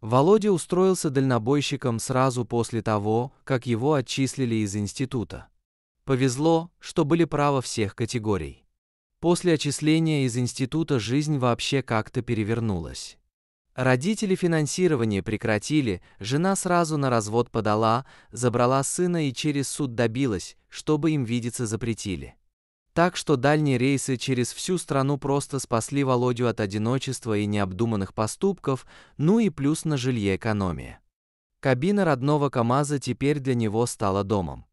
Володя устроился дальнобойщиком сразу после того, как его отчислили из института. Повезло, что были права всех категорий. После отчисления из института жизнь вообще как-то перевернулась. Родители финансирование прекратили, жена сразу на развод подала, забрала сына и через суд добилась, чтобы им видеться запретили. Так что дальние рейсы через всю страну просто спасли Володю от одиночества и необдуманных поступков, ну и плюс на жилье экономия. Кабина родного КамАЗа теперь для него стала домом.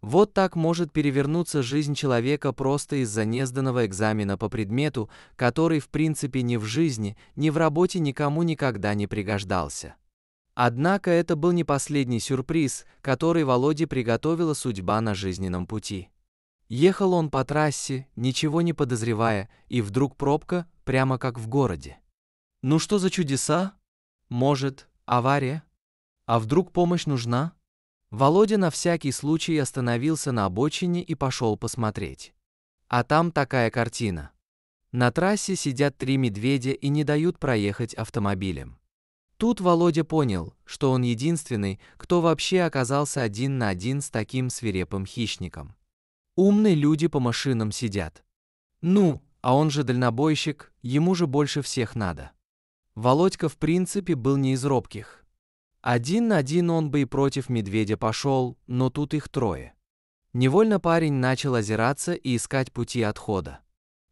Вот так может перевернуться жизнь человека просто из-за незданного экзамена по предмету, который в принципе ни в жизни, ни в работе никому никогда не пригождался. Однако это был не последний сюрприз, который Володе приготовила судьба на жизненном пути. Ехал он по трассе, ничего не подозревая, и вдруг пробка, прямо как в городе. Ну что за чудеса? Может, авария? А вдруг помощь нужна? Володя на всякий случай остановился на обочине и пошел посмотреть. А там такая картина. На трассе сидят три медведя и не дают проехать автомобилем. Тут Володя понял, что он единственный, кто вообще оказался один на один с таким свирепым хищником. Умные люди по машинам сидят. Ну, а он же дальнобойщик, ему же больше всех надо. Володька в принципе был не из робких. Один на один он бы и против медведя пошел, но тут их трое. Невольно парень начал озираться и искать пути отхода.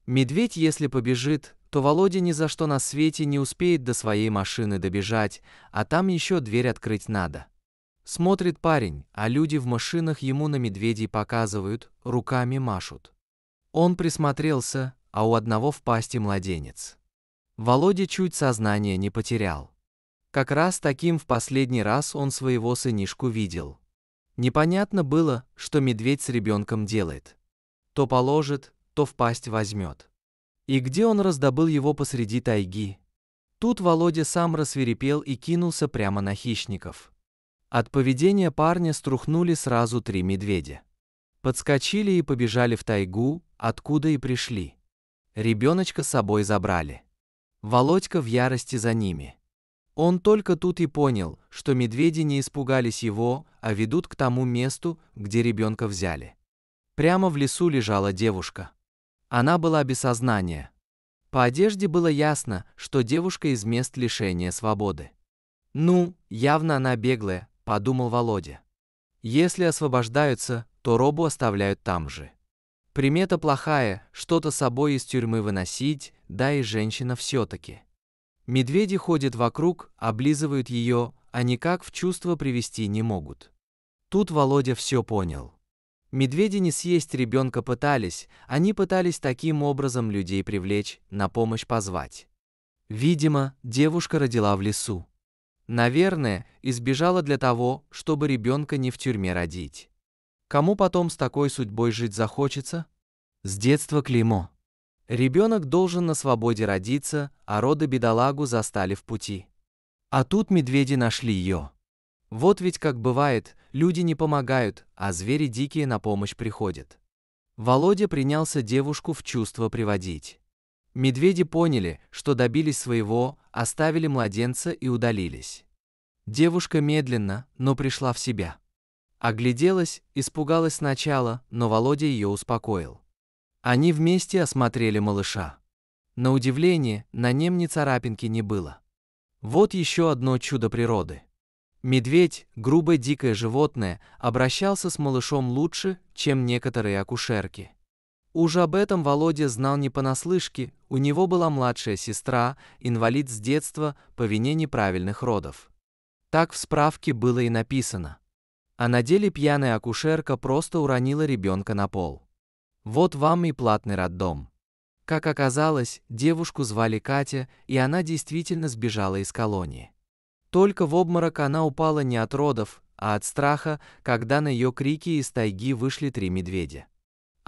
Медведь, если побежит, то Володя ни за что на свете не успеет до своей машины добежать, а там еще дверь открыть надо. Смотрит парень, а люди в машинах ему на медведей показывают, руками машут. Он присмотрелся, а у одного в пасти младенец. Володя чуть сознание не потерял. Как раз таким в последний раз он своего сынишку видел. Непонятно было, что медведь с ребенком делает. То положит, то в пасть возьмет. И где он раздобыл его посреди тайги? Тут Володя сам рассверепел и кинулся прямо на хищников. От поведения парня струхнули сразу три медведя. Подскочили и побежали в тайгу, откуда и пришли. Ребеночка с собой забрали. Володька в ярости за ними. Он только тут и понял, что медведи не испугались его, а ведут к тому месту, где ребенка взяли. Прямо в лесу лежала девушка. Она была без сознания. По одежде было ясно, что девушка из мест лишения свободы. Ну, явно она беглая, подумал Володя. Если освобождаются, то робу оставляют там же. Примета плохая, что-то с собой из тюрьмы выносить, да и женщина все-таки. Медведи ходят вокруг, облизывают ее, а никак в чувство привести не могут. Тут Володя все понял. Медведи не съесть ребенка пытались, они пытались таким образом людей привлечь, на помощь позвать. Видимо, девушка родила в лесу. Наверное, избежала для того, чтобы ребенка не в тюрьме родить. Кому потом с такой судьбой жить захочется? С детства клеймо. Ребенок должен на свободе родиться, а роды бедолагу застали в пути. А тут медведи нашли ее. Вот ведь как бывает, люди не помогают, а звери дикие на помощь приходят. Володя принялся девушку в чувство приводить. Медведи поняли, что добились своего, оставили младенца и удалились. Девушка медленно, но пришла в себя. Огляделась, испугалась сначала, но Володя ее успокоил. Они вместе осмотрели малыша. На удивление, на нем ни царапинки не было. Вот еще одно чудо природы. Медведь, грубое дикое животное, обращался с малышом лучше, чем некоторые акушерки. Уже об этом Володя знал не понаслышке, у него была младшая сестра, инвалид с детства по вине неправильных родов. Так в справке было и написано. А на деле пьяная акушерка просто уронила ребенка на пол. Вот вам и платный роддом. Как оказалось, девушку звали Катя, и она действительно сбежала из колонии. Только в обморок она упала не от родов, а от страха, когда на ее крики из тайги вышли три медведя.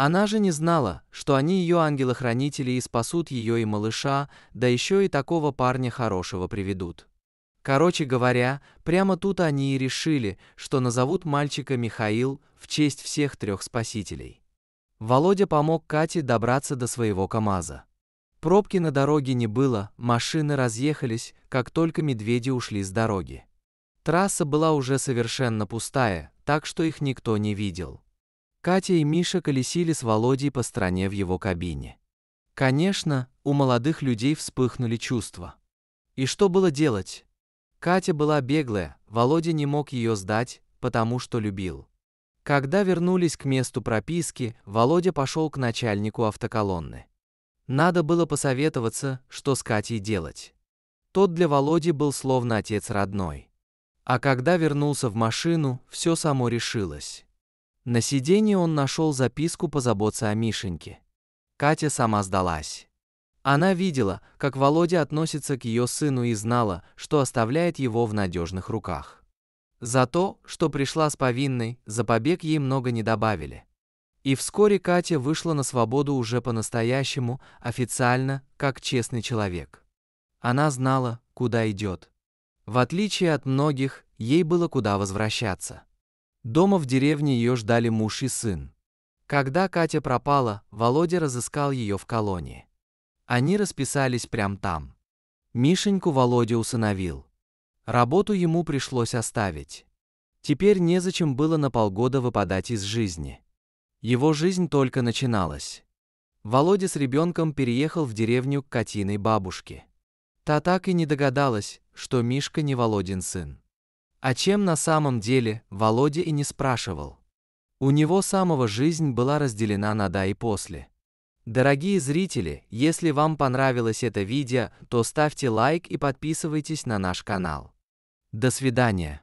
Она же не знала, что они ее ангелы-хранители и спасут ее и малыша, да еще и такого парня хорошего приведут. Короче говоря, прямо тут они и решили, что назовут мальчика Михаил в честь всех трех спасителей. Володя помог Кате добраться до своего КамАЗа. Пробки на дороге не было, машины разъехались, как только медведи ушли с дороги. Трасса была уже совершенно пустая, так что их никто не видел. Катя и Миша колесили с Володей по стране в его кабине. Конечно, у молодых людей вспыхнули чувства. И что было делать? Катя была беглая, Володя не мог ее сдать, потому что любил. Когда вернулись к месту прописки, Володя пошел к начальнику автоколонны. Надо было посоветоваться, что с Катей делать. Тот для Володи был словно отец родной. А когда вернулся в машину, все само решилось. На сиденье он нашел записку «Позаботься о Мишеньке». Катя сама сдалась. Она видела, как Володя относится к ее сыну и знала, что оставляет его в надежных руках. За то, что пришла с повинной, за побег ей много не добавили. И вскоре Катя вышла на свободу уже по-настоящему, официально, как честный человек. Она знала, куда идет. В отличие от многих, ей было куда возвращаться. Дома в деревне ее ждали муж и сын. Когда Катя пропала, Володя разыскал ее в колонии. Они расписались прямо там. Мишеньку Володя усыновил. Работу ему пришлось оставить. Теперь незачем было на полгода выпадать из жизни. Его жизнь только начиналась. Володя с ребенком переехал в деревню к Катиной бабушке. Та так и не догадалась, что Мишка не Володин сын. О а чем на самом деле Володя и не спрашивал. У него самого жизнь была разделена на «да» и «после». Дорогие зрители, если вам понравилось это видео, то ставьте лайк и подписывайтесь на наш канал. До свидания.